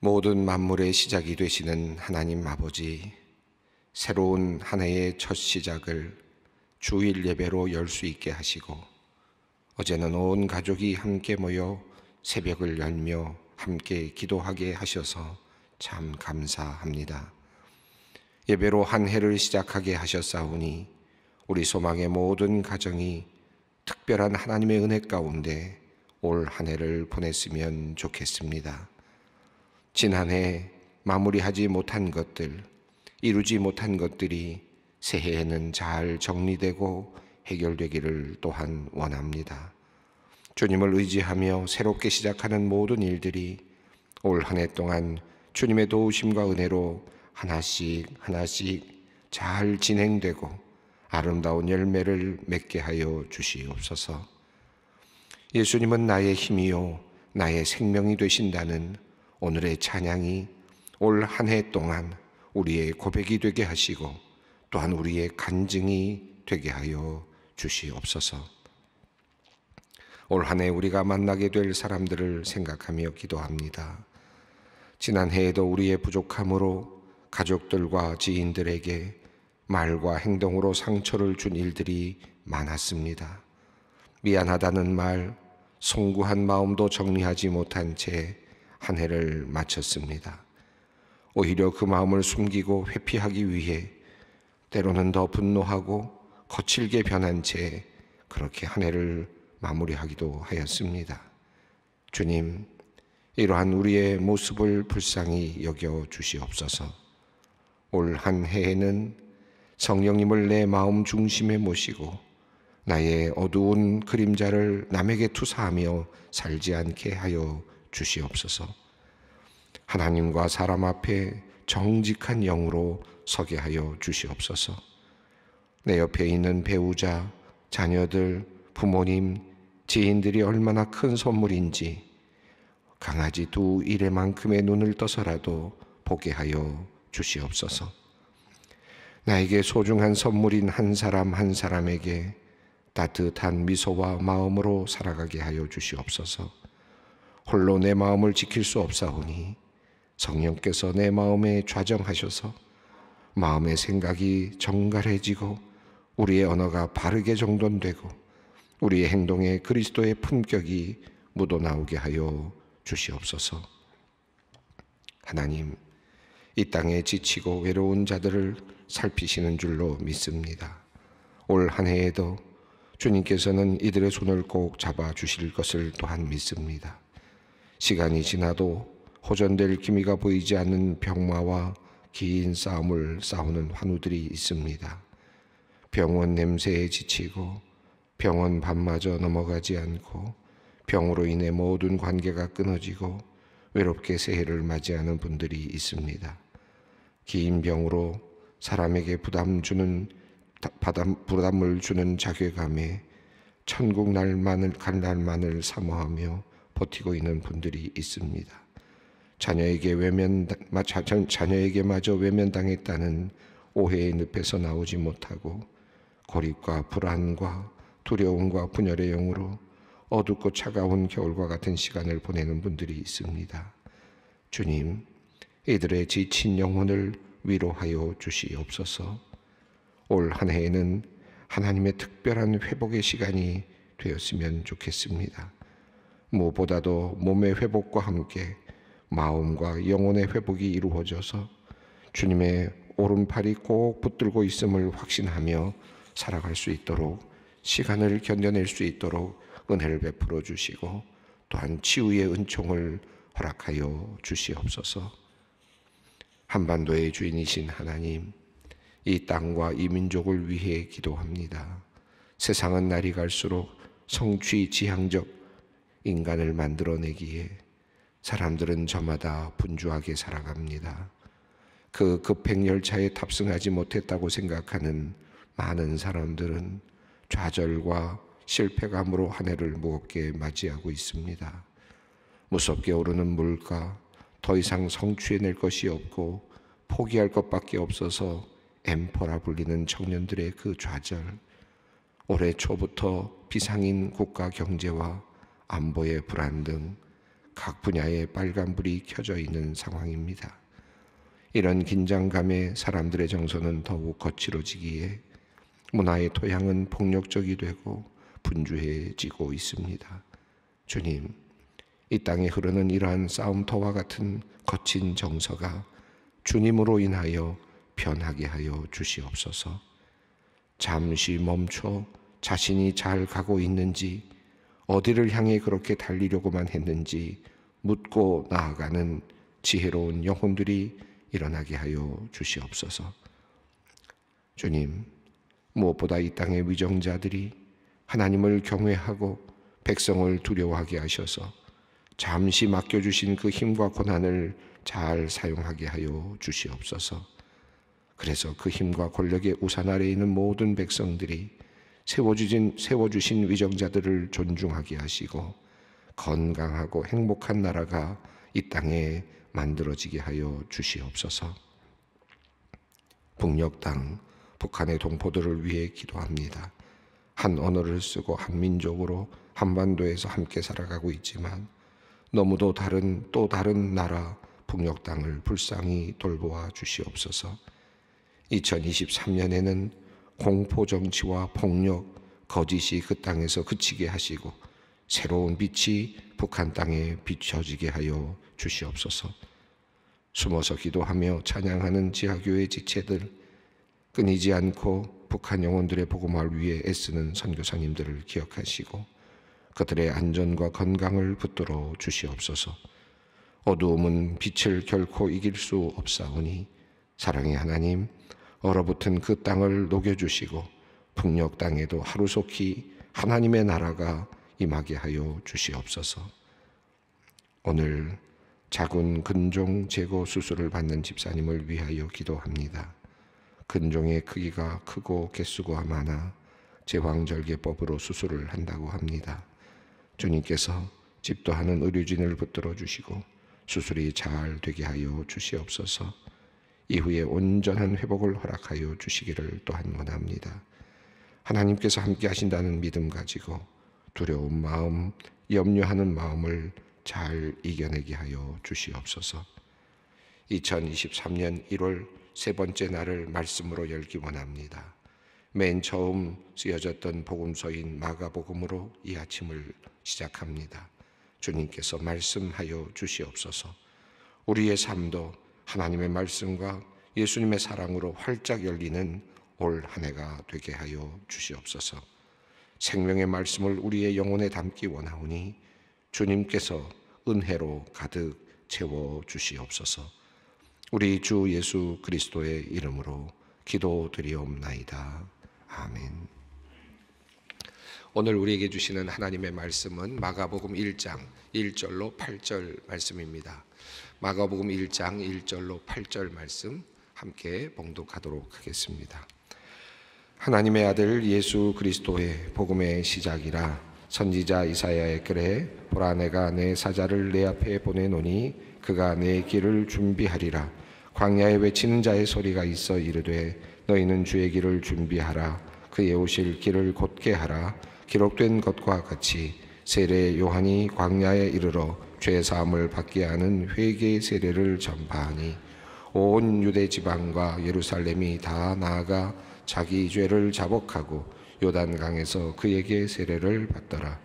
모든 만물의 시작이 되시는 하나님 아버지, 새로운 한 해의 첫 시작을 주일 예배로 열 수 있게 하시고, 어제는 온 가족이 함께 모여 새벽을 열며 함께 기도하게 하셔서 참 감사합니다. 예배로 한 해를 시작하게 하셨사오니, 우리 소망의 모든 가정이 특별한 하나님의 은혜 가운데 올 한 해를 보냈으면 좋겠습니다. 지난해 마무리하지 못한 것들, 이루지 못한 것들이 새해에는 잘 정리되고 해결되기를 또한 원합니다. 주님을 의지하며 새롭게 시작하는 모든 일들이 올 한 해 동안 주님의 도우심과 은혜로 하나씩 하나씩 잘 진행되고 아름다운 열매를 맺게 하여 주시옵소서. 예수님은 나의 힘이요, 나의 생명이 되신다는 오늘의 찬양이 올 한 해 동안 우리의 고백이 되게 하시고 또한 우리의 간증이 되게 하여 주시옵소서. 올 한 해 우리가 만나게 될 사람들을 생각하며 기도합니다. 지난해에도 우리의 부족함으로 가족들과 지인들에게 말과 행동으로 상처를 준 일들이 많았습니다. 미안하다는 말, 송구한 마음도 정리하지 못한 채한 해를 마쳤습니다. 오히려 그 마음을 숨기고 회피하기 위해 때로는 더 분노하고 거칠게 변한 채 그렇게 한 해를 마무리하기도 하였습니다. 주님, 이러한 우리의 모습을 불쌍히 여겨 주시옵소서. 올 한 해에는 성령님을 내 마음 중심에 모시고 나의 어두운 그림자를 남에게 투사하며 살지 않게 하여 주시옵소서. 하나님과 사람 앞에 정직한 영으로 서게 하여 주시옵소서. 내 옆에 있는 배우자, 자녀들, 부모님, 지인들이 얼마나 큰 선물인지 강아지 두 이래만큼의 눈을 떠서라도 보게 하여 주시옵소서. 나에게 소중한 선물인 한 사람 한 사람에게 따뜻한 미소와 마음으로 살아가게 하여 주시옵소서. 홀로 내 마음을 지킬 수 없사오니 성령께서 내 마음에 좌정하셔서 마음의 생각이 정갈해지고 우리의 언어가 바르게 정돈되고 우리의 행동에 그리스도의 품격이 묻어나오게 하여 주시옵소서. 하나님, 이 땅에 지치고 외로운 자들을 살피시는 줄로 믿습니다. 올 한 해에도 주님께서는 이들의 손을 꼭 잡아 주실 것을 또한 믿습니다. 시간이 지나도 호전될 기미가 보이지 않는 병마와 긴 싸움을 싸우는 환우들이 있습니다. 병원 냄새에 지치고 병원 밤마저 넘어가지 않고 병으로 인해 모든 관계가 끊어지고 외롭게 새해를 맞이하는 분들이 있습니다. 긴 병으로 사람에게 부담 주는 부담을 주는 자괴감에 천국 날만을 갈 날만을 사모하며 버티고 있는 분들이 있습니다. 자녀에게 외면 자녀에게마저 외면당했다는 오해의 늪에서 나오지 못하고 고립과 불안과 두려움과 분열의 영으로 어둡고 차가운 겨울과 같은 시간을 보내는 분들이 있습니다. 주님, 이들의 지친 영혼을 위로하여 주시옵소서. 올 한 해에는 하나님의 특별한 회복의 시간이 되었으면 좋겠습니다. 무엇보다도 몸의 회복과 함께 마음과 영혼의 회복이 이루어져서 주님의 오른팔이 꼭 붙들고 있음을 확신하며 살아갈 수 있도록 시간을 견뎌낼 수 있도록 은혜를 베풀어 주시고 또한 치유의 은총을 허락하여 주시옵소서. 한반도의 주인이신 하나님, 이 땅과 이 민족을 위해 기도합니다. 세상은 날이 갈수록 성취 지향적 인간을 만들어내기에 사람들은 저마다 분주하게 살아갑니다. 그 급행열차에 탑승하지 못했다고 생각하는 많은 사람들은 좌절과 실패감으로 한 해를 무겁게 맞이하고 있습니다. 무섭게 오르는 물가, 더 이상 성취해낼 것이 없고 포기할 것밖에 없어서 엠퍼라 불리는 청년들의 그 좌절, 올해 초부터 비상인 국가 경제와 안보의 불안 등 각 분야에 빨간불이 켜져 있는 상황입니다. 이런 긴장감에 사람들의 정서는 더욱 거칠어지기에 문화의 토양은 폭력적이 되고 분주해지고 있습니다. 주님, 이 땅에 흐르는 이러한 싸움터와 같은 거친 정서가 주님으로 인하여 변하게 하여 주시옵소서. 잠시 멈춰 자신이 잘 가고 있는지 어디를 향해 그렇게 달리려고만 했는지 묻고 나아가는 지혜로운 영혼들이 일어나게 하여 주시옵소서. 주님, 무엇보다 이 땅의 위정자들이 하나님을 경외하고 백성을 두려워하게 하셔서 잠시 맡겨주신 그 힘과 권한을 잘 사용하게 하여 주시옵소서. 그래서 그 힘과 권력의 우산 아래 에 있는 모든 백성들이 세워주신, 세워주신 위정자들을 존중하게 하시고 건강하고 행복한 나라가 이 땅에 만들어지게 하여 주시옵소서. 북녘 당 북한의 동포들을 위해 기도합니다. 한 언어를 쓰고 한 민족으로 한반도에서 함께 살아가고 있지만 너무도 다른 또 다른 나라 북녘 땅을 불쌍히 돌보아 주시옵소서. 2023년에는 공포 정치와 폭력, 거짓이 그 땅에서 그치게 하시고 새로운 빛이 북한 땅에 비춰지게 하여 주시옵소서. 숨어서 기도하며 찬양하는 지하교회 지체들, 끊이지 않고 북한 영혼들의 복음을 위해 애쓰는 선교사님들을 기억하시고 그들의 안전과 건강을 붙들어 주시옵소서. 어두움은 빛을 결코 이길 수 없사오니 사랑의 하나님 얼어붙은 그 땅을 녹여주시고 풍력 땅에도 하루속히 하나님의 나라가 임하게 하여 주시옵소서. 오늘 작은 근종 제거 수술을 받는 집사님을 위하여 기도합니다. 근종의 크기가 크고 개수가 많아 제왕절개법으로 수술을 한다고 합니다. 주님께서 집도하는 의료진을 붙들어 주시고 수술이 잘 되게 하여 주시옵소서. 이후에 온전한 회복을 허락하여 주시기를 또한 원합니다. 하나님께서 함께 하신다는 믿음 가지고 두려운 마음, 염려하는 마음을 잘 이겨내게 하여 주시옵소서. 2023년 1월 세 번째 날을 말씀으로 열기 원합니다. 맨 처음 쓰여졌던 복음서인 마가복음으로 이 아침을 시작합니다. 주님께서 말씀하여 주시옵소서. 우리의 삶도 하나님의 말씀과 예수님의 사랑으로 활짝 열리는 올 한 해가 되게 하여 주시옵소서. 생명의 말씀을 우리의 영혼에 담기 원하오니 주님께서 은혜로 가득 채워 주시옵소서. 우리 주 예수 그리스도의 이름으로 기도드리옵나이다. 아멘. 오늘 우리에게 주시는 하나님의 말씀은 마가복음 1장 1절로 8절 말씀입니다. 마가복음 1장 1절로 8절 말씀 함께 봉독하도록 하겠습니다. 하나님의 아들 예수 그리스도의 복음의 시작이라 선지자 이사야의 글에 보라 내가 내 사자를 내 앞에 보내노니 그가 내 길을 준비하리라 광야에 외치는 자의 소리가 있어 이르되 너희는 주의 길을 준비하라 그의 오실 길을 곧게 하라 기록된 것과 같이 세례 요한이 광야에 이르러 죄 사함을 받게 하는 회개 의 세례를 전파하니 온 유대 지방과 예루살렘이 다 나아가 자기 죄를 자복하고 요단강에서 그에게 세례를 받더라.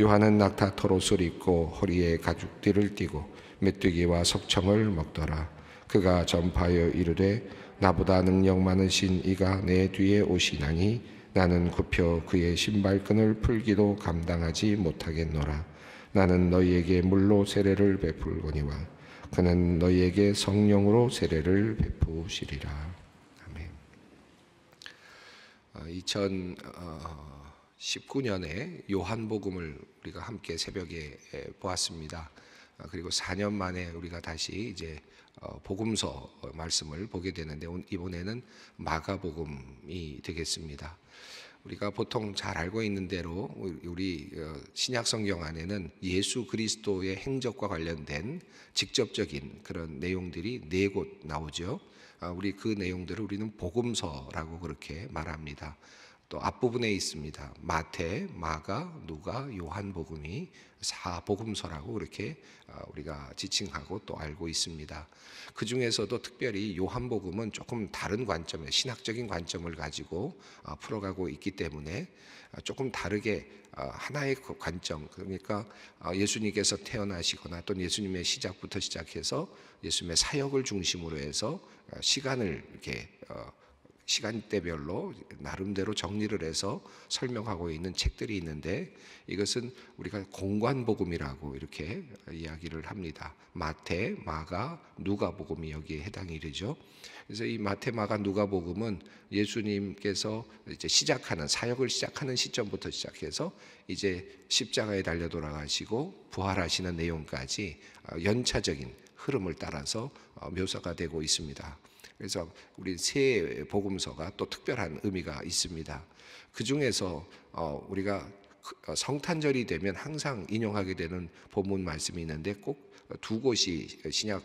요한은 낙타 털옷을 입고 허리에 가죽띠를 띠고 메뚜기와 석청을 먹더라. 그가 전파하여 이르되 나보다 능력 많으신 이가 내 뒤에 오시나니 나는 굽혀 그의 신발끈을 풀기도 감당하지 못하겠노라. 나는 너희에게 물로 세례를 베풀거니와 그는 너희에게 성령으로 세례를 베푸시리라. 아멘. 2019년에 아, 어, 요한복음을 우리가 함께 새벽에 보았습니다. 아, 그리고 4년 만에 우리가 다시 이제 어, 복음서 말씀을 보게 되는데 이번에는 마가복음이 되겠습니다. 우리가 보통 잘 알고 있는 대로 우리 어, 신약 성경 안에는 예수 그리스도의 행적과 관련된 직접적인 그런 내용들이 네 곳 나오죠. 아, 우리 그 내용들을 우리는 복음서라고 그렇게 말합니다. 또 앞부분에 있습니다. 마태, 마가, 누가, 요한복음이 사복음서라고 그렇게 어, 우리가 지칭하고 또 알고 있습니다. 그 중에서도 특별히 요한복음은 조금 다른 관점에 신학적인 관점을 가지고 어, 풀어가고 있기 때문에 어, 조금 다르게 하나의 그 관점 그러니까 예수님께서 태어나시거나 또 예수님의 시작부터 시작해서 예수님의 사역을 중심으로 해서 시간을 이렇게 시간대별로 나름대로 정리를 해서 설명하고 있는 책들이 있는데 이것은 우리가 공관복음이라고 이렇게 이야기를 합니다. 마태, 마가, 누가복음이 여기에 해당이 되죠. 그래서 이 마태, 마가, 누가복음은 예수님께서 이제 시작하는 사역을 시작하는 시점부터 시작해서 이제 십자가에 달려 돌아가시고 부활하시는 내용까지 연차적인 흐름을 따라서 어, 묘사가 되고 있습니다. 그래서 우리 새 복음서가 또 특별한 의미가 있습니다. 그 중에서 어, 우리가 그, 어, 성탄절이 되면 항상 인용하게 되는 본문 말씀이 있는데 꼭 두 곳이 신약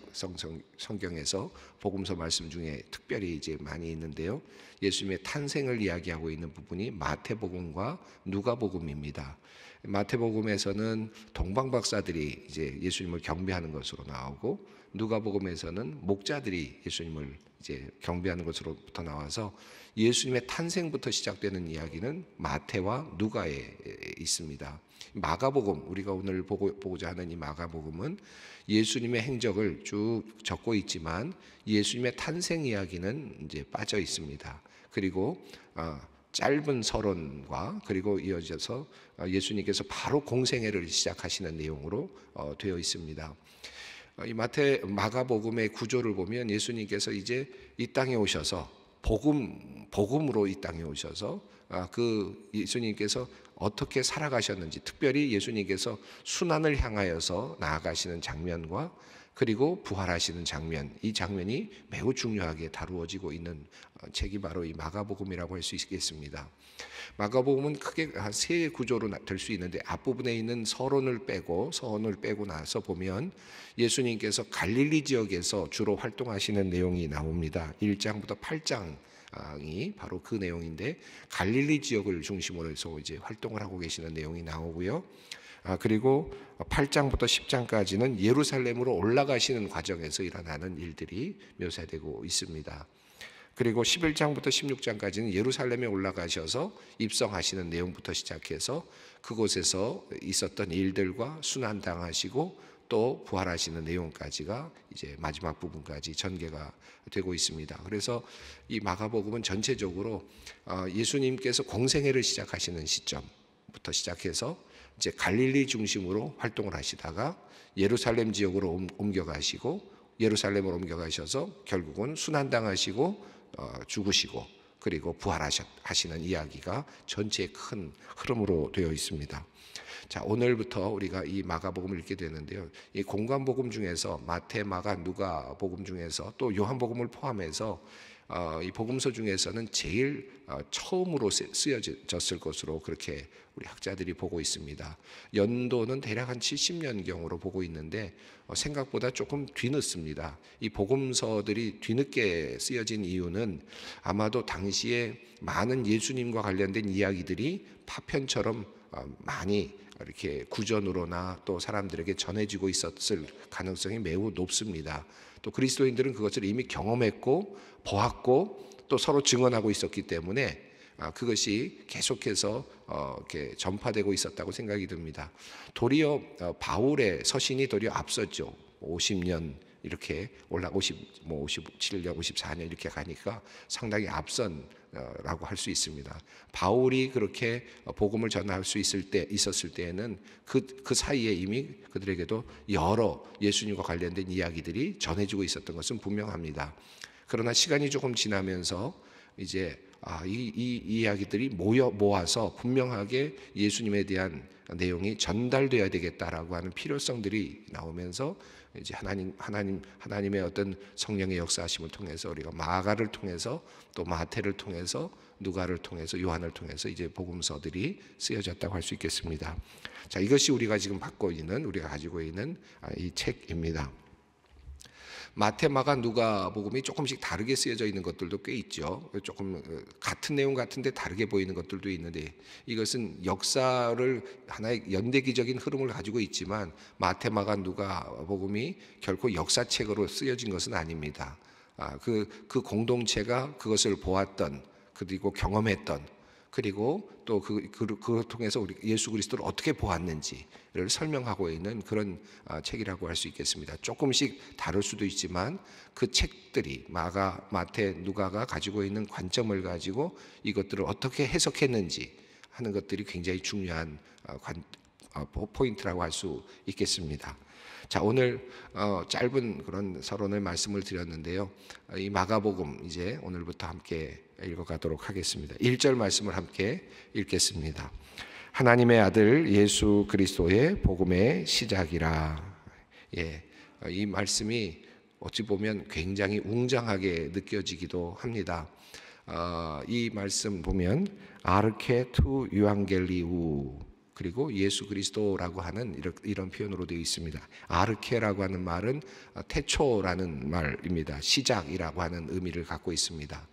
성경에서 복음서 말씀 중에 특별히 이제 많이 있는데요. 예수님의 탄생을 이야기하고 있는 부분이 마태복음과 누가복음입니다. 마태복음에서는 동방박사들이 이제 예수님을 경배하는 것으로 나오고 누가복음에서는 목자들이 예수님을 이제 경배하는 것으로부터 나와서 예수님의 탄생부터 시작되는 이야기는 마태와 누가에 있습니다. 마가복음 우리가 오늘 보고, 자 하는 이 마가복음은 예수님의 행적을 쭉 적고 있지만 예수님의 탄생 이야기는 이제 빠져 있습니다. 그리고 아, 짧은 서론과 그리고 이어져서 아, 예수님께서 바로 공생애를 시작하시는 내용으로 어, 되어 있습니다. 어, 이 마태 마가복음의 구조를 보면 예수님께서 이제 이 땅에 오셔서 복음 복음으로 이 땅에 오셔서 아, 그 예수님께서 어떻게 살아가셨는지 특별히 예수님께서 순환을 향하여서 나아가시는 장면과 그리고 부활하시는 장면 이 장면이 매우 중요하게 다루어지고 있는 어, 책이 바로 이 마가복음이라고 할 수 있겠습니다. 마가복음은 크게 세 구조로 될 수 있는데 앞부분에 있는 서론을 빼고 서론을 빼고 나서 보면 예수님께서 갈릴리 지역에서 주로 활동하시는 내용이 나옵니다. 1장부터 8장 이 바로 그 내용인데 갈릴리 지역을 중심으로 해서 이제 활동을 하고 계시는 내용이 나오고요. 아, 그리고 8장부터 10장까지는 예루살렘으로 올라가시는 과정에서 일어나는 일들이 묘사되고 있습니다. 그리고 11장부터 16장까지는 예루살렘에 올라가셔서 입성하시는 내용부터 시작해서 그곳에서 있었던 일들과 순환당하시고 또 부활하시는 내용까지가 이제 마지막 부분까지 전개가 되고 있습니다. 그래서 이 마가복음은 전체적으로 어, 예수님께서 공생애를 시작하시는 시점부터 시작해서 이제 갈릴리 중심으로 활동을 하시다가 예루살렘 지역으로 옮겨가시고 예루살렘으로 옮겨가셔서 결국은 순환당하시고 어, 죽으시고 그리고 부활하시는 이야기가 전체의 큰 흐름으로 되어 있습니다. 자, 오늘부터 우리가 이 마가복음을 읽게 되는데요. 이 공간복음 중에서 마테 마가, 누가복음 중에서 또 요한복음을 포함해서 어, 이 복음서 중에서는 제일 어, 처음으로 쓰여졌을 것으로 그렇게 우리 학자들이 보고 있습니다. 연도는 대략 한 70년경으로 보고 있는데 어, 생각보다 조금 뒤늦습니다. 이 복음서들이 뒤늦게 쓰여진 이유는 아마도 당시에 많은 예수님과 관련된 이야기들이 파편처럼 많이 이렇게 구전으로나 또 사람들에게 전해지고 있었을 가능성이 매우 높습니다. 또 그리스도인들은 그것을 이미 경험했고 보았고 또 서로 증언하고 있었기 때문에 아, 그것이 계속해서 어, 이렇게 전파되고 있었다고 생각이 듭니다. 도리어 어, 바울의 서신이 도리어 앞섰죠. 50년 뭐 이렇게 올라 50, 뭐 57년, 54년 이렇게 가니까 상당히 앞선 라고 할 수 있습니다. 바울이 그렇게 복음을 전할 수 있을 때 있었을 때에는 그, 그 사이에 이미 그들에게도 여러 예수님과 관련된 이야기들이 전해지고 있었던 것은 분명합니다. 그러나 시간이 조금 지나면서 이제 아, 이, 이, 이 이야기들이 모여 모아서 분명하게 예수님에 대한 내용이 전달돼야 되겠다라고 하는 필요성들이 나오면서 이제 하나님 하나님 하나님의 어떤 성령의 역사하심을 통해서 우리가 마가를 통해서 또 마태를 통해서 누가를 통해서 요한을 통해서 이제 복음서들이 쓰여졌다고 할 수 있겠습니다. 자, 이것이 우리가 지금 받고 있는 우리가 가지고 있는 아, 이 책입니다. 마테마가 누가복음이 조금씩 다르게 쓰여져 있는 것들도 꽤 있죠. 조금 어, 같은 내용 같은데 다르게 보이는 것들도 있는데 이것은 역사를 하나의 연대기적인 흐름을 가지고 있지만 마테마가 누가복음이 결코 역사책으로 쓰여진 것은 아닙니다. 그그 아, 그 공동체가 그것을 보았던 그리고 경험했던 그리고 또 그, 그, 그걸 통해서 우리 예수 그리스도를 어떻게 보았는지를 설명하고 있는 그런 아, 책이라고 할 수 있겠습니다. 조금씩 다를 수도 있지만 그 책들이 마가, 마태, 누가가 가지고 있는 관점을 가지고 이것들을 어떻게 해석했는지 하는 것들이 굉장히 중요한 아, 관, 아, 포인트라고 할 수 있겠습니다. 자 오늘 어, 짧은 그런 서론의 말씀을 드렸는데요. 이 마가복음 이제 오늘부터 함께 읽어가도록 하겠습니다. 1절 말씀을 함께 읽겠습니다. 하나님의 아들 예수 그리스도의 복음의 시작이라. 예, 어, 이 말씀이 어찌 보면 굉장히 웅장하게 느껴지기도 합니다. 어, 이 말씀 보면 아르케 투 유앙겔리우 그리고 예수 그리스도라고 하는 이런 표현으로 되어 있습니다. 아르케라고 하는 말은 어, 태초라는 말입니다. 시작이라고 하는 의미를 갖고 있습니다.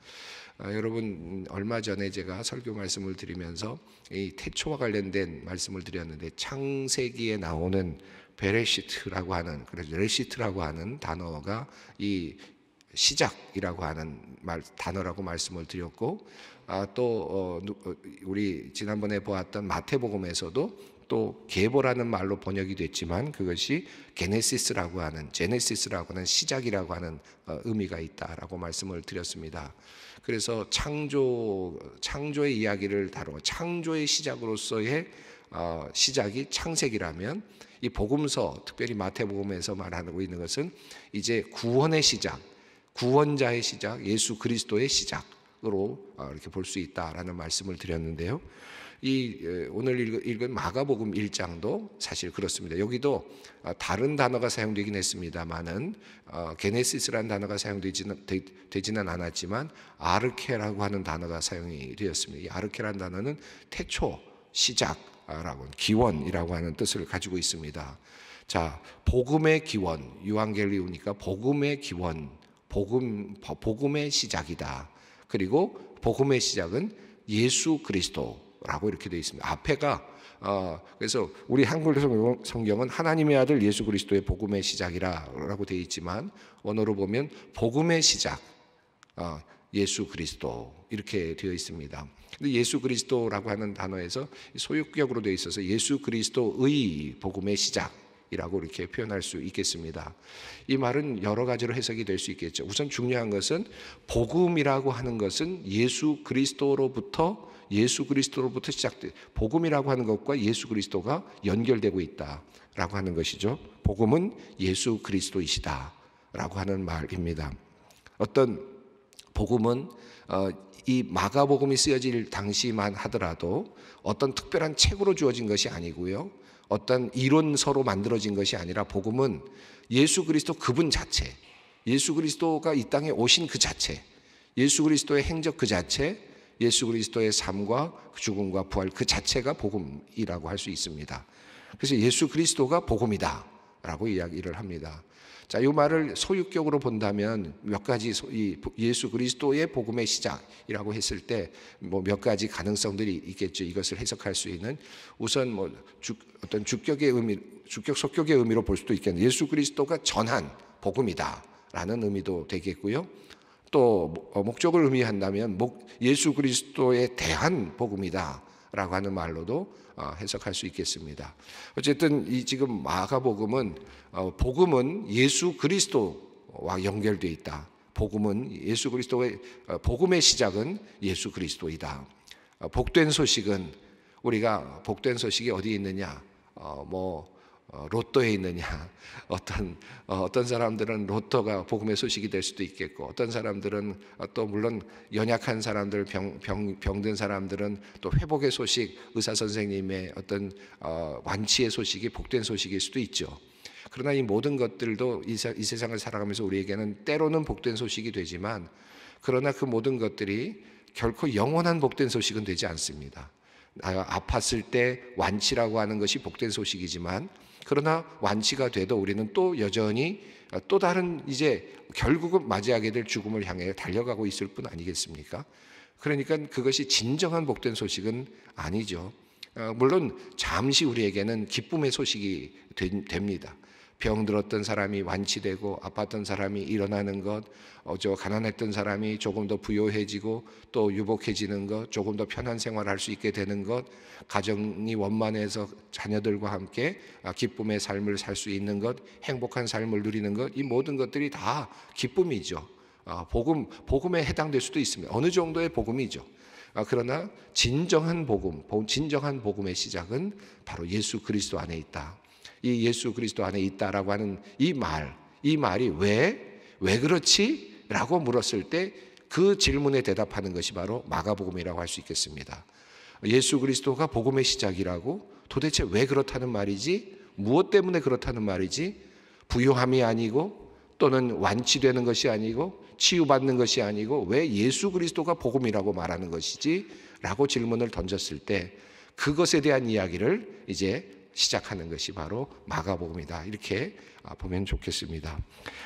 아, 여러분 음, 얼마 전에 제가 설교 말씀을 드리면서 이 태초와 관련된 말씀을 드렸는데 창세기에 나오는 베레시트라고 하는 그래서 레시트라고 하는 단어가 이 시작이라고 하는 말 단어라고 말씀을 드렸고 아, 또 어, 어 우리 지난번에 보았던 마태복음에서도 또 계보라는 말로 번역이 됐지만 그것이 게네시스라고 하는 제네시스라고 하는 시작이라고 하는 어, 의미가 있다라고 말씀을 드렸습니다. 그래서 창조 창조의 이야기를 다루고 창조의 시작으로서의 어, 시작이 창세기라면 이 복음서 특별히 마태복음에서 말하고 있는 것은 이제 구원의 시작, 구원자의 시작, 예수 그리스도의 시작 으로 어, 이렇게 볼 수 있다라는 말씀을 드렸는데요. 이 오늘 읽은 마가복음 1장도 사실 그렇습니다. 여기도 아, 다른 단어가 사용되긴 했습니다만은 어, 게네시스라는 단어가 사용되지는 않았지만 아르케라고 하는 단어가 사용이 되었습니다. 이 아르케라는 단어는 태초, 시작라고 기원이라고 하는 뜻을 가지고 있습니다. 자, 복음의 기원, 유한겔리오니까 복음의 기원, 복음 복음의 시작이다. 그리고 복음의 시작은 예수 그리스도 라고 이렇게 되어 있습니다. 앞에가 어, 그래서 우리 한글 성경은 하나님의 아들 예수 그리스도의 복음의 시작이라고 되어 있지만 원어로 보면 복음의 시작 어, 예수 그리스도 이렇게 되어 있습니다. 근데 예수 그리스도라고 하는 단어에서 소유격으로 되어 있어서 예수 그리스도의 복음의 시작 이라고 이렇게 표현할 수 있겠습니다. 이 말은 여러 가지로 해석이 될 수 있겠죠. 우선 중요한 것은 복음이라고 하는 것은 예수 그리스도로부터 예수 그리스도로부터 시작돼 복음이라고 하는 것과 예수 그리스도가 연결되고 있다라고 하는 것이죠. 복음은 예수 그리스도이시다라고 하는 말입니다. 어떤 복음은 어, 이 마가복음이 쓰여질 당시만 하더라도 어떤 특별한 책으로 주어진 것이 아니고요. 어떤 이론서로 만들어진 것이 아니라 복음은 예수 그리스도 그분 자체, 예수 그리스도가 이 땅에 오신 그 자체, 예수 그리스도의 행적 그 자체, 예수 그리스도의 삶과 그 죽음과 부활 그 자체가 복음이라고 할 수 있습니다. 그래서 예수 그리스도가 복음이다라고 이야기를 합니다. 자, 이 말을 소유격으로 본다면 몇 가지 이 예수 그리스도의 복음의 시작이라고 했을 때뭐몇 가지 가능성들이 있겠죠. 이것을 해석할 수 있는 우선 뭐 주, 어떤 주격의 의미, 주격 속격의 의미로 볼 수도 있겠네요. 예수 그리스도가 전한 복음이다라는 의미도 되겠고요. 또 어, 목적을 의미한다면 예수 그리스도에 대한 복음이다라고 하는 말로도 어, 해석할 수 있겠습니다. 어쨌든 이 지금 마가복음은 어, 복음은 예수 그리스도와 연결되 있다. 복음은 예수 그리스도의 복음의 시작은 예수 그리스도이다. 복된 소식은 우리가 복된 소식이 어디 있느냐? 뭐 어, 로또에 있느냐 어떤 어, 어떤 사람들은 로또가 복음의 소식이 될 수도 있겠고 어떤 사람들은 어, 또 물론 연약한 사람들 병, 병 병든 사람들은 또 회복의 소식 의사 선생님의 어떤 어, 완치의 소식이 복된 소식일 수도 있죠. 그러나 이 모든 것들도 이, 이 세상을 살아가면서 우리에게는 때로는 복된 소식이 되지만 그러나 그 모든 것들이 결코 영원한 복된 소식은 되지 않습니다. 아팠을 때 완치라고 하는 것이 복된 소식이지만 그러나 완치가 돼도 우리는 또 여전히 아, 또 다른 이제 결국은 맞이하게 될 죽음을 향해 달려가고 있을 뿐 아니겠습니까? 그러니까 그것이 진정한 복된 소식은 아니죠. 아, 물론 잠시 우리에게는 기쁨의 소식이 됩니다. 병들었던 사람이 완치되고 아팠던 사람이 일어나는 것, 어저 가난했던 사람이 조금 더부요해지고또 유복해지는 것, 조금 더 편한 생활할 수 있게 되는 것, 가정이 원만해서 자녀들과 함께 아, 기쁨의 삶을 살 수 있는 것, 행복한 삶을 누리는 것, 이 모든 것들이 다 기쁨이죠. 아, 복음 복음에 해당될 수도 있습니다. 어느 정도의 복음이죠. 아, 그러나 진정한 복음, 진정한 복음의 시작은 바로 예수 그리스도 안에 있다. 이 예수 그리스도 안에 있다라고 하는 이 말, 이 말이 왜, 왜 그렇지? 라고 물었을 때 그 질문에 대답하는 것이 바로 마가복음이라고 할 수 있겠습니다. 예수 그리스도가 복음의 시작이라고 도대체 왜 그렇다는 말이지? 무엇 때문에 그렇다는 말이지? 부유함이 아니고 또는 완치되는 것이 아니고 치유받는 것이 아니고 왜 예수 그리스도가 복음이라고 말하는 것이지? 라고 질문을 던졌을 때 그것에 대한 이야기를 이제 시작하는 것이 바로 마가복음이다. 이렇게 아, 보면 좋겠습니다.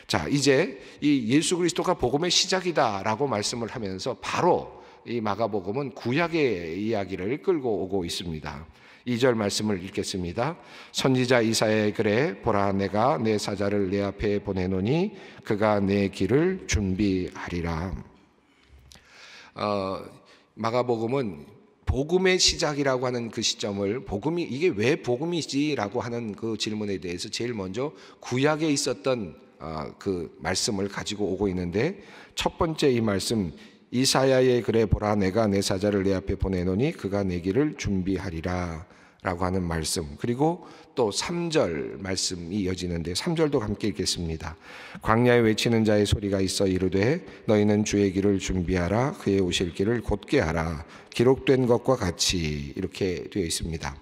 자, 이제 이 예수 그리스도가 복음의 시작이다라고 말씀을 하면서 바로 이 마가복음은 구약의 이야기를 끌고 오고 있습니다. 2절 말씀을 읽겠습니다. 선지자 이사의 글에 보라 내가 내 사자를 내 앞에 보내노니 그가 내 길을 준비하리라. 어, 마가복음은 복음의 시작이라고 하는 그 시점을 복음이 이게 왜 복음이지라고 하는 그 질문에 대해서 제일 먼저 구약에 있었던 아, 그 말씀을 가지고 오고 있는데 첫 번째 이 말씀 이사야의 글에 보라 내가 내 사자를 내 앞에 보내노니 그가 내 길을 준비하리라 라고 하는 말씀 그리고 또 3절 말씀이 이어지는데 3절도 함께 읽겠습니다. 광야에 외치는 자의 소리가 있어 이르되 너희는 주의 길을 준비하라 그의 오실 길을 곧게 하라 기록된 것과 같이 이렇게 되어 있습니다.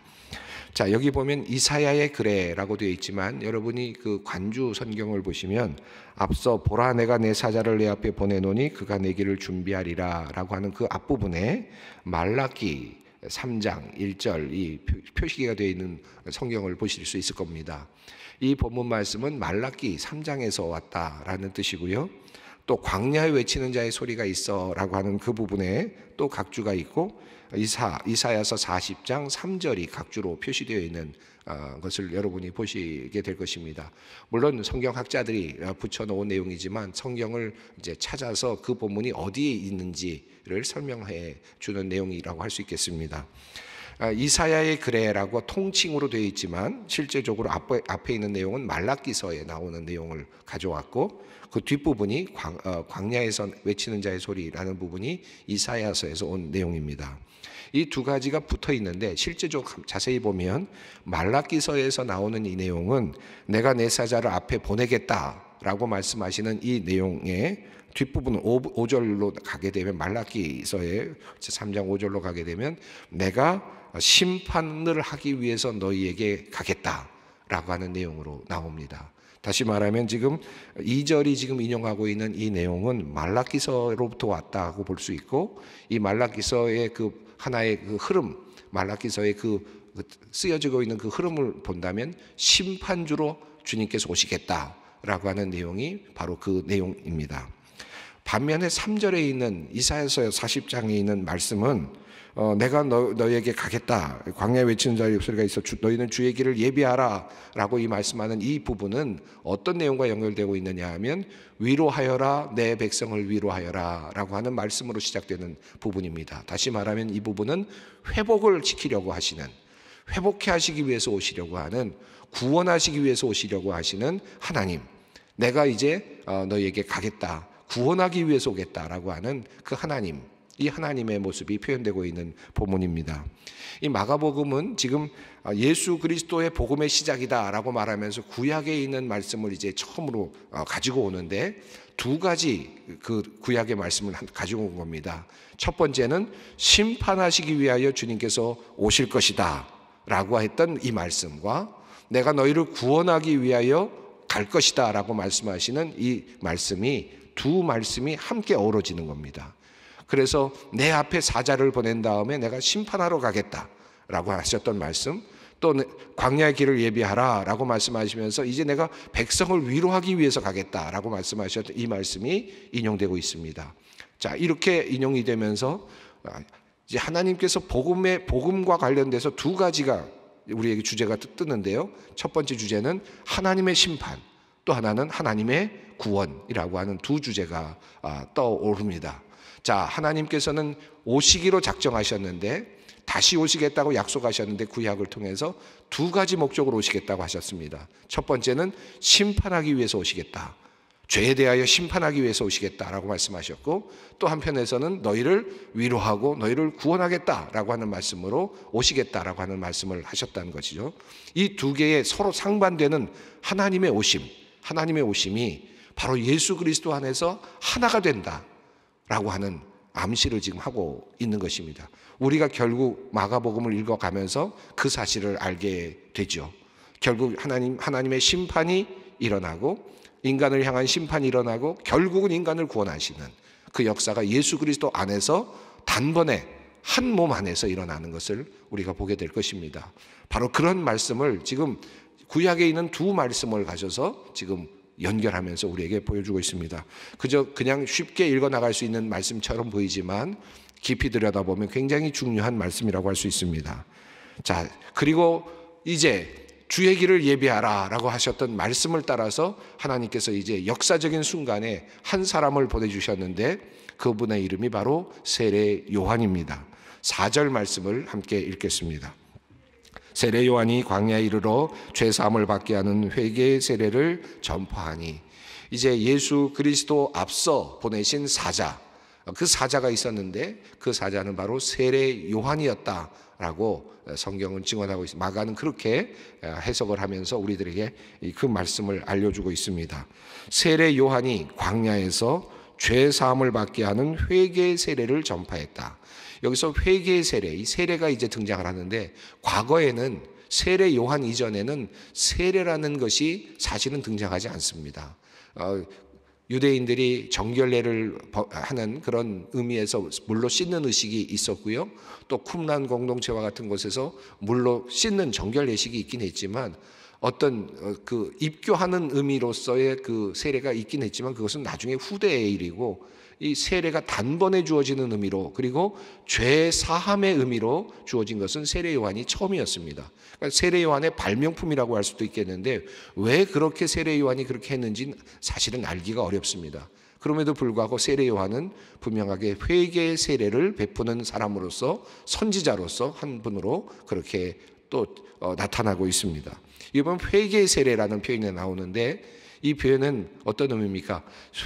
자 여기 보면 이사야의 글에라고 되어 있지만 여러분이 그 관주 성경을 보시면 앞서 보라 내가 내 사자를 내 앞에 보내노니 그가 내 길을 준비하리라라고 하는 그 앞부분에 말라기 3장 1절 이 표시기가 되어 있는 성경을 보실 수 있을 겁니다. 이 본문 말씀은 말라기 3장에서 왔다라는 뜻이고요. 또 광야에 외치는 자의 소리가 있어라고 하는 그 부분에 또 각주가 있고 이사 이사야서 40장 3절이 각주로 표시되어 있는 어, 것을 여러분이 보시게 될 것입니다. 물론 성경 학자들이 어, 붙여놓은 내용이지만 성경을 이제 찾아서 그 본문이 어디에 있는지를 설명해 주는 내용이라고 할 수 있겠습니다. 아, 이사야의 그래라고 통칭으로 되어 있지만 실제적으로 앞에, 앞에 있는 내용은 말라기서에 나오는 내용을 가져왔고 그 뒷부분이 광, 어, 광야에서 외치는 자의 소리라는 부분이 이사야서에서 온 내용입니다. 이 두 가지가 붙어 있는데 실제적으로 자세히 보면 말라기서에서 나오는 이 내용은 내가 내 사자를 앞에 보내겠다라고 말씀하시는 이 내용의 뒷부분 5, 절로 가게 되면 말라기서의 3장 5절로 가게 되면 내가 심판을 하기 위해서 너희에게 가겠다라고 하는 내용으로 나옵니다. 다시 말하면 지금 2절이 지금 인용하고 있는 이 내용은 말라키서로부터 왔다고 볼 수 있고 이말라키서의그 하나의 그 흐름, 말라키서의그 그 쓰여지고 있는 그 흐름을 본다면 심판주로 주님께서 오시겠다라고 하는 내용이 바로 그 내용입니다. 반면에 3절에 있는 이사야서 40장에 있는 말씀은 어, 내가 너, 너에게 가겠다. 광야에 외치는 자의 목소리가 있어. 주, 너희는 주의 길을 예비하라. 라고 이 말씀하는 이 부분은 어떤 내용과 연결되고 있느냐 하면 위로하여라. 내 백성을 위로하여라. 라고 하는 말씀으로 시작되는 부분입니다. 다시 말하면 이 부분은 회복을 지키려고 하시는 회복해 하시기 위해서 오시려고 하는 구원하시기 위해서 오시려고 하시는 하나님. 내가 이제 어, 너에게 가겠다. 구원하기 위해서 오겠다라고 하는 그 하나님. 이 하나님의 모습이 표현되고 있는 본문입니다. 이 마가복음은 지금 아, 예수 그리스도의 복음의 시작이다라고 말하면서 구약에 있는 말씀을 이제 처음으로 어, 가지고 오는데 두 가지 그 구약의 말씀을 가지고 온 겁니다. 첫 번째는 심판하시기 위하여 주님께서 오실 것이다 라고 했던 이 말씀과 내가 너희를 구원하기 위하여 갈 것이다 라고 말씀하시는 이 말씀이 두 말씀이 함께 어우러지는 겁니다. 그래서 내 앞에 사자를 보낸 다음에 내가 심판하러 가겠다. 라고 하셨던 말씀. 또 광야의 길을 예비하라. 라고 말씀하시면서 이제 내가 백성을 위로하기 위해서 가겠다. 라고 말씀하셨던 이 말씀이 인용되고 있습니다. 자, 이렇게 인용이 되면서 아, 이제 하나님께서 복음의 복음과 관련돼서 두 가지가 우리에게 주제가 뜨는데요. 첫 번째 주제는 하나님의 심판, 또 하나는 하나님의 구원이라고 하는 두 주제가 아, 떠오릅니다. 자, 하나님께서는 오시기로 작정하셨는데 다시 오시겠다고 약속하셨는데 구약을 통해서 두 가지 목적으로 오시겠다고 하셨습니다. 첫 번째는 심판하기 위해서 오시겠다. 죄에 대하여 심판하기 위해서 오시겠다라고 말씀하셨고 또 한편에서는 너희를 위로하고 너희를 구원하겠다라고 하는 말씀으로 오시겠다라고 하는 말씀을 하셨다는 것이죠. 이 두 개의 서로 상반되는 하나님의 오심, 하나님의 오심이 바로 예수 그리스도 안에서 하나가 된다. 라고 하는 암시를 지금 하고 있는 것입니다. 우리가 결국 마가복음을 읽어가면서 그 사실을 알게 되죠. 결국 하나님, 하나님의 심판이 일어나고 인간을 향한 심판이 일어나고 결국은 인간을 구원하시는 그 역사가 예수 그리스도 안에서 단번에 한 몸 안에서 일어나는 것을 우리가 보게 될 것입니다. 바로 그런 말씀을 지금 구약에 있는 두 말씀을 가셔서 지금 연결하면서 우리에게 보여주고 있습니다. 그저 그냥 쉽게 읽어 나갈 수 있는 말씀처럼 보이지만 깊이 들여다보면 굉장히 중요한 말씀이라고 할 수 있습니다. 자, 그리고 이제 주의 길을 예비하라 라고 하셨던 말씀을 따라서 하나님께서 이제 역사적인 순간에 한 사람을 보내주셨는데 그분의 이름이 바로 세례 요한입니다. 4절 말씀을 함께 읽겠습니다. 세례 요한이 광야에 이르러 죄 사함을 받게 하는 회개의 세례를 전파하니 이제 예수 그리스도 앞서 보내신 사자 그 사자가 있었는데 그 사자는 바로 세례 요한이었다라고 성경은 증언하고 있습니다. 마가는 그렇게 해석을 하면서 우리들에게 그 말씀을 알려주고 있습니다. 세례 요한이 광야에서 죄 사함을 받게 하는 회개 의 세례를 전파했다. 여기서 회개의 세례, 이 세례가 이제 등장을 하는데 과거에는 세례 요한 이전에는 세례라는 것이 사실은 등장하지 않습니다. 어, 유대인들이 정결례를 하는 그런 의미에서 물로 씻는 의식이 있었고요. 또 쿰란 공동체와 같은 곳에서 물로 씻는 정결례식이 있긴 했지만 어떤 어, 그 입교하는 의미로서의 그 세례가 있긴 했지만 그것은 나중에 후대의 일이고 이 세례가 단번에 주어지는 의미로 그리고 죄 사함의 의미로 주어진 것은 세례 요한이 처음이었습니다. 그러니까 세례 요한의 발명품이라고 할 수도 있겠는데 왜 그렇게 세례 요한이 그렇게 했는지 사실은 알기가 어렵습니다. 그럼에도 불구하고 세례 요한은 분명하게 회개의 세례를 베푸는 사람으로서 선지자로서 한 분으로 그렇게 또 어, 나타나고 있습니다. 이번 회개 세례라는 표현이 나오는데 이 표현은 어떤 의미입니까?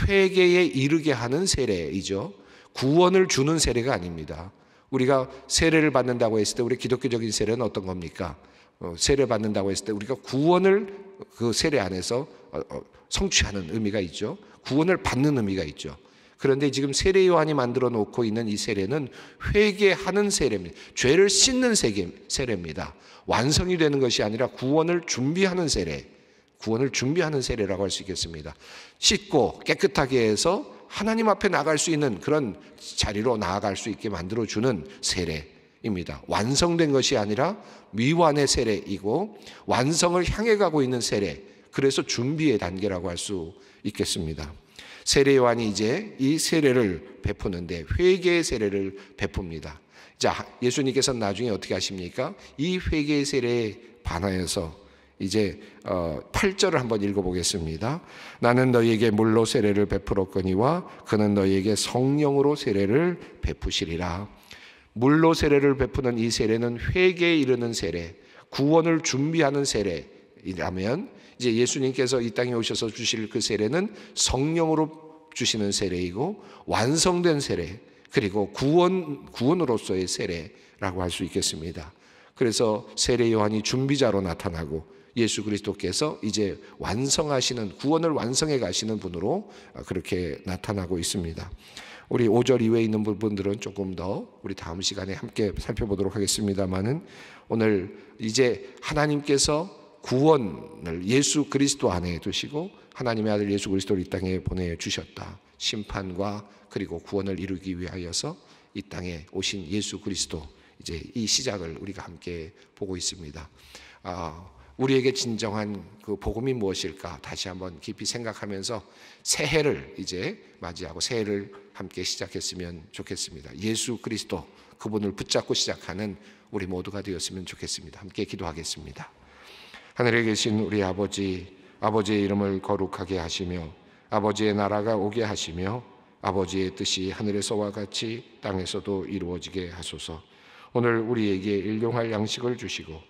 회개에 이르게 하는 세례이죠. 구원을 주는 세례가 아닙니다. 우리가 세례를 받는다고 했을 때 우리 기독교적인 세례는 어떤 겁니까? 어, 세례 받는다고 했을 때 우리가 구원을 그 세례 안에서 어, 어, 성취하는 의미가 있죠. 구원을 받는 의미가 있죠. 그런데 지금 세례 요한이 만들어 놓고 있는 이 세례는 회개하는 세례입니다. 죄를 씻는 세례입니다. 완성이 되는 것이 아니라 구원을 준비하는 세례. 구원을 준비하는 세례라고 할 수 있겠습니다. 씻고 깨끗하게 해서 하나님 앞에 나갈 수 있는 그런 자리로 나아갈 수 있게 만들어 주는 세례입니다. 완성된 것이 아니라 미완의 세례이고 완성을 향해 가고 있는 세례. 그래서 준비의 단계라고 할 수 있겠습니다. 세례 요한이 이제 이 세례를 베푸는데 회개의 세례를 베풉니다. 자, 예수님께서 나중에 어떻게 하십니까? 이 회개의 세례에 반하여서 이제 8절을 어, 한번 읽어보겠습니다. 나는 너희에게 물로 세례를 베풀었거니와 그는 너희에게 성령으로 세례를 베푸시리라. 물로 세례를 베푸는 이 세례는 회개에 이르는 세례, 구원을 준비하는 세례라면 이제 예수님께서 이 땅에 오셔서 주실 그 세례는 성령으로 주시는 세례이고 완성된 세례 그리고 구원 구원으로서의 세례라고 할 수 있겠습니다. 그래서 세례 요한이 준비자로 나타나고 예수 그리스도께서 이제 완성하시는 구원을 완성해 가시는 분으로 아, 그렇게 나타나고 있습니다. 우리 5절 이외에 있는 부분들은 조금 더 우리 다음 시간에 함께 살펴보도록 하겠습니다만은 오늘 이제 하나님께서 구원을 예수 그리스도 안에 두시고 하나님의 아들 예수 그리스도를 이 땅에 보내 주셨다. 심판과 그리고 구원을 이루기 위하여서 이 땅에 오신 예수 그리스도 이제 이 시작을 우리가 함께 보고 있습니다. 아 우리에게 진정한 그 복음이 무엇일까 다시 한번 깊이 생각하면서 새해를 이제 맞이하고 새해를 함께 시작했으면 좋겠습니다. 예수 그리스도 그분을 붙잡고 시작하는 우리 모두가 되었으면 좋겠습니다. 함께 기도하겠습니다. 하늘에 계신 우리 아버지 아버지의 이름을 거룩하게 하시며 아버지의 나라가 오게 하시며 아버지의 뜻이 하늘에서와 같이 땅에서도 이루어지게 하소서. 오늘 우리에게 일용할 양식을 주시고